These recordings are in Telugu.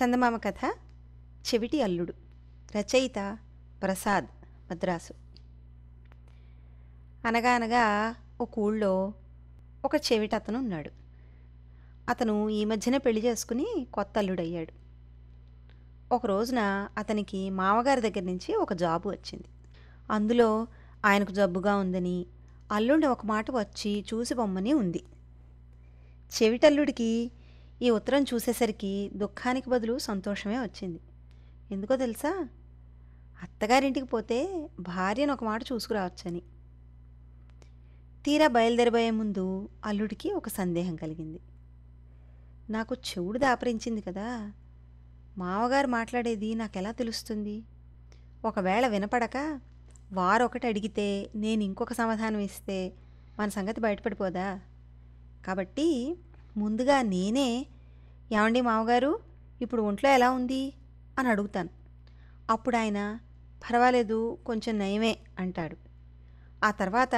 చందమామ కథ చెవిటి అల్లుడు రచయిత ప్రసాద్ మద్రాసు అనగా అనగా ఒక ఊళ్ళో ఒక చెవిటి అతను ఉన్నాడు అతను ఈ మధ్యన పెళ్లి చేసుకుని కొత్త అల్లుడయ్యాడు ఒక రోజున అతనికి మామగారి దగ్గర నుంచి ఒక జాబు వచ్చింది అందులో ఆయనకు జబ్బుగా ఉందని అల్లుడిని ఒక మాట వచ్చి చూసి బొమ్మని ఉంది చెవిటల్లుడికి ఈ ఉత్తరం చూసేసరికి దుఃఖానికి బదులు సంతోషమే వచ్చింది ఎందుకో తెలుసా అత్తగారింటికి పోతే భార్యను ఒక మాట చూసుకురావచ్చని తీరా బయలుదేరిపోయే ముందు అల్లుడికి ఒక సందేహం కలిగింది నాకు చెవుడు దాపరించింది కదా మావగారు మాట్లాడేది నాకెలా తెలుస్తుంది ఒకవేళ వినపడక వారొకటి అడిగితే నేను ఇంకొక సమాధానం ఇస్తే మన సంగతి బయటపడిపోదా కాబట్టి ముందుగా నేనే ఏమండి మామగారు ఇప్పుడు ఒంట్లో ఎలా ఉంది అని అడుగుతాను అప్పుడు ఆయన పర్వాలేదు కొంచెం నయమే అంటాడు ఆ తర్వాత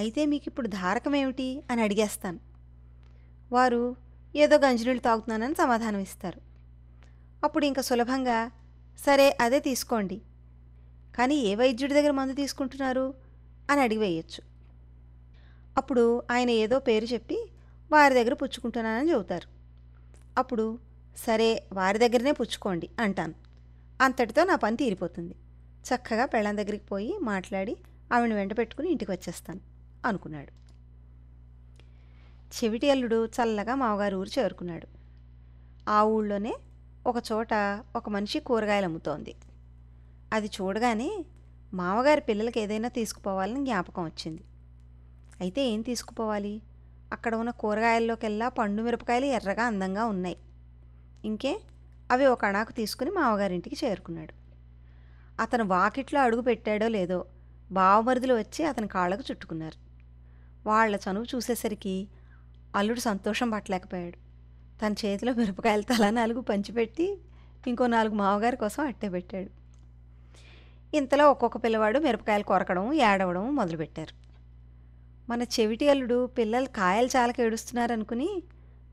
అయితే మీకు ఇప్పుడు ధారకమేమిటి అని అడిగేస్తాను వారు ఏదో గంజినీళ్ళు తాగుతున్నానని సమాధానం ఇస్తారు అప్పుడు ఇంకా సులభంగా సరే అదే తీసుకోండి కానీ ఏ వైద్యుడి దగ్గర మందు తీసుకుంటున్నారు అని అడిగివేయచ్చు అప్పుడు ఆయన ఏదో పేరు చెప్పి వారి దగ్గర పుచ్చుకుంటున్నానని చెబుతారు అప్పుడు సరే వారి దగ్గరనే పుచ్చుకోండి అంటాను అంతటితో నా పని తీరిపోతుంది చక్కగా పెళ్ళం దగ్గరికి పోయి మాట్లాడి ఆమెను వెంట పెట్టుకుని ఇంటికి వచ్చేస్తాను అనుకున్నాడు చెవిటి అల్లుడు చల్లగా మామగారు ఊరు చేరుకున్నాడు ఆ ఊళ్ళోనే ఒక చోట ఒక మనిషి కూరగాయలు అమ్ముతోంది అది చూడగానే మామగారి పిల్లలకి ఏదైనా తీసుకుపోవాలని జ్ఞాపకం వచ్చింది అయితే ఏం తీసుకుపోవాలి అక్కడ ఉన్న కూరగాయల్లోకెల్లా పండు మిరపకాయలు ఎర్రగా అందంగా ఉన్నాయి ఇంకే అవి ఒక అణాకు తీసుకుని మామగారింటికి చేరుకున్నాడు అతను వాకిట్లో అడుగు పెట్టాడో లేదో బావమరుదులు వచ్చి అతని కాళ్ళకు చుట్టుకున్నారు వాళ్ళ చనువు చూసేసరికి అల్లుడు సంతోషం పట్టలేకపోయాడు తన చేతిలో మిరపకాయలు తల నాలుగు పంచిపెట్టి ఇంకో నాలుగు మామగారి కోసం అట్టే పెట్టాడు ఇంతలో ఒక్కొక్క పిల్లవాడు మిరపకాయలు కొరకడం ఏడవడం మొదలుపెట్టారు మన చెవిటి అల్లుడు పిల్లలు కాయలు చాలక ఏడుస్తున్నారనుకుని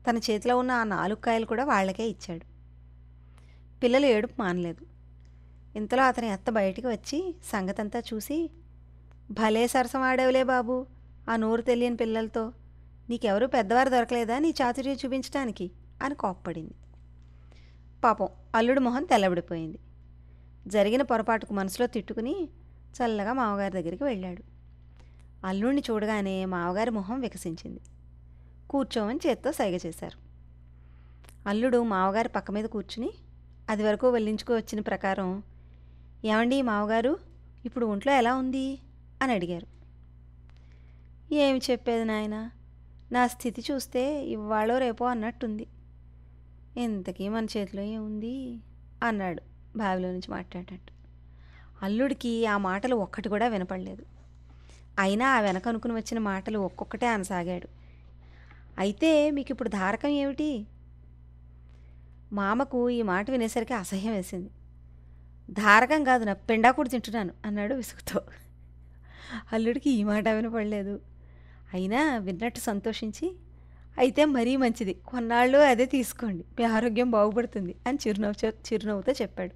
తన చేతిలో ఉన్న ఆ నాలుగు కాయలు కూడా వాళ్ళకే ఇచ్చాడు పిల్లలు ఏడుపు మానలేదు ఇంతలో అతని అత్త బయటికి వచ్చి సంగతంతా చూసి భలే సరసం ఆడేవులే బాబు ఆ నోరు తెలియని పిల్లలతో నీకెవరూ పెద్దవారు దొరకలేదా నీ చాతుర్యం చూపించడానికి అని కోప్పడింది పాపం అల్లుడు మొహం తెల్లబడిపోయింది జరిగిన పొరపాటుకు మనసులో తిట్టుకుని చల్లగా మామగారి దగ్గరికి వెళ్ళాడు అల్లుణ్ణి చూడగానే మావగారి మొహం వికసించింది కూర్చోమని చేత్తో సైగ చేశారు అల్లుడు మావగారి పక్క మీద కూర్చుని అది వరకు వెళ్ళించుకు వచ్చిన ప్రకారం ఏమండి మావగారు ఇప్పుడు ఒంట్లో ఎలా ఉంది అని అడిగారు ఏమి చెప్పేది నాయన నా స్థితి చూస్తే ఇవాళో రేపో అన్నట్టుంది ఇంతకీ మన చేతిలో ఏముంది అన్నాడు బావిలో నుంచి మాట్లాడేటట్టు అల్లుడికి ఆ మాటలు ఒక్కటి కూడా వినపడలేదు అయినా ఆ వెనక అనుకుని వచ్చిన మాటలు ఒక్కొక్కటే అనసాగాడు అయితే మీకు ఇప్పుడు ధారకం ఏమిటి మామకు ఈ మాట వినేసరికి అసహ్యం వేసింది ధారకం కాదు నా పెండా కూడా తింటున్నాను అన్నాడు విసుగుతో అల్లుడికి ఈ మాట వినపడలేదు అయినా విన్నట్టు సంతోషించి అయితే మరీ మంచిది కొన్నాళ్ళు అదే తీసుకోండి మీ ఆరోగ్యం బాగుపడుతుంది అని చిరునవ్వు చిరునవ్వుతో చెప్పాడు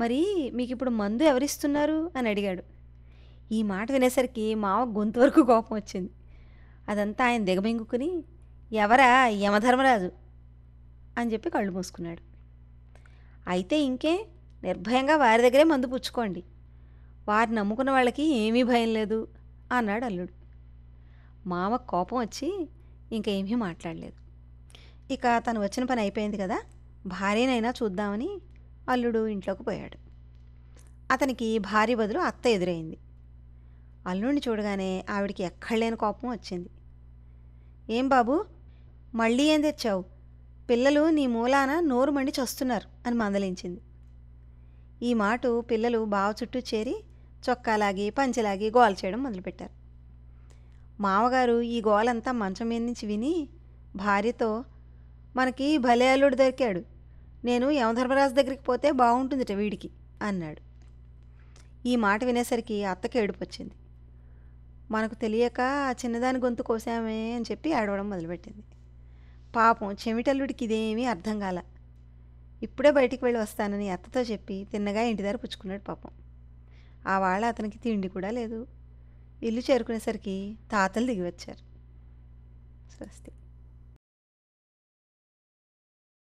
మరి మీకు ఇప్పుడు మందు ఎవరిస్తున్నారు అని అడిగాడు ఈ మాట వినేసరికి మావ గొంతు వరకు కోపం వచ్చింది అదంతా ఆయన దిగమింగుకుని ఎవరా యమధర్మరాజు అని చెప్పి కళ్ళు మూసుకున్నాడు అయితే ఇంకే నిర్భయంగా వారి దగ్గరే మందు పుచ్చుకోండి వారిని నమ్ముకున్న వాళ్ళకి ఏమీ భయం లేదు అన్నాడు అల్లుడు మామ కోపం వచ్చి ఇంకా ఏమీ మాట్లాడలేదు ఇక తను వచ్చిన పని అయిపోయింది కదా భార్యనైనా చూద్దామని అల్లుడు ఇంట్లోకి పోయాడు అతనికి భార్య బదులు అత్త ఎదురైంది అల్లుడిని చూడగానే ఆవిడికి ఎక్కడలేని కోపం వచ్చింది ఏం బాబు మళ్ళీ ఏం తెచ్చావు పిల్లలు నీ మూలాన నోరు మండి చస్తున్నారు అని మందలించింది ఈ మాట పిల్లలు బావ చుట్టూ చేరి చొక్కాలాగి పంచలాగి గోల చేయడం మొదలుపెట్టారు మామగారు ఈ గోలంతా మంచం మీద నుంచి విని భార్యతో మనకి భలే అల్లుడు దొరికాడు నేను యమధర్మరాజు దగ్గరికి పోతే బాగుంటుందిట వీడికి అన్నాడు ఈ మాట వినేసరికి అత్తకి ఏడుపు వచ్చింది మనకు తెలియక చిన్నదాని గొంతు కోసామే అని చెప్పి ఏడవడం మొదలుపెట్టింది పాపం చెమిటల్లుడికి ఇదేమీ అర్థం కాల ఇప్పుడే బయటికి వెళ్ళి వస్తానని అత్తతో చెప్పి తిన్నగా ఇంటి దగ్గర పుచ్చుకున్నాడు పాపం ఆ వాళ్ళ అతనికి తిండి కూడా లేదు ఇల్లు చేరుకునేసరికి తాతలు దిగి వచ్చారు స్వస్తి